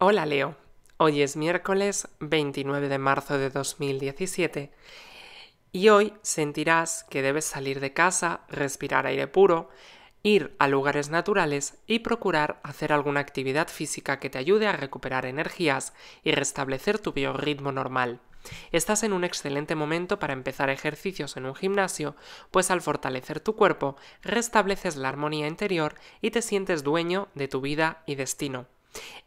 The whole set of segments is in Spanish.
Hola Leo, hoy es miércoles 29 de marzo de 2017 y hoy sentirás que debes salir de casa, respirar aire puro, ir a lugares naturales y procurar hacer alguna actividad física que te ayude a recuperar energías y restablecer tu biorritmo normal. Estás en un excelente momento para empezar ejercicios en un gimnasio, pues al fortalecer tu cuerpo restableces la armonía interior y te sientes dueño de tu vida y destino.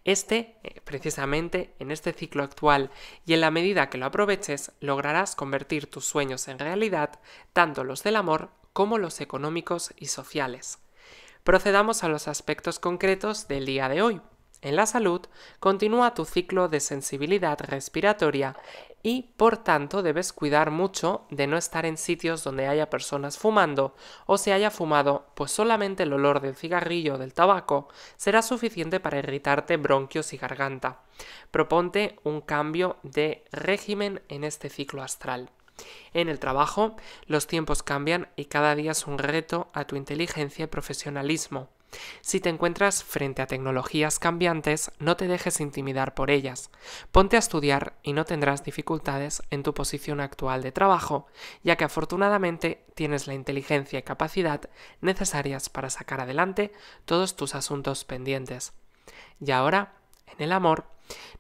Este, eh, precisamente, en este ciclo actual y en la medida que lo aproveches, lograrás convertir tus sueños en realidad, tanto los del amor como los económicos y sociales. Procedamos a los aspectos concretos del día de hoy en la salud, continúa tu ciclo de sensibilidad respiratoria y por tanto debes cuidar mucho de no estar en sitios donde haya personas fumando o se haya fumado, pues solamente el olor del cigarrillo o del tabaco será suficiente para irritarte bronquios y garganta. Proponte un cambio de régimen en este ciclo astral. En el trabajo, los tiempos cambian y cada día es un reto a tu inteligencia y profesionalismo. Si te encuentras frente a tecnologías cambiantes, no te dejes intimidar por ellas. Ponte a estudiar y no tendrás dificultades en tu posición actual de trabajo, ya que afortunadamente tienes la inteligencia y capacidad necesarias para sacar adelante todos tus asuntos pendientes. Y ahora, en el amor,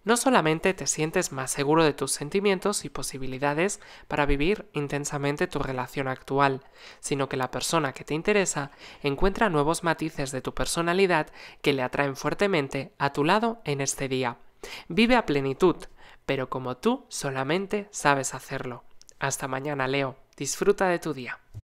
no solamente te sientes más seguro de tus sentimientos y posibilidades para vivir intensamente tu relación actual, sino que la persona que te interesa encuentra nuevos matices de tu personalidad que le atraen fuertemente a tu lado en este día. Vive a plenitud, pero como tú solamente sabes hacerlo. Hasta mañana, Leo. Disfruta de tu día.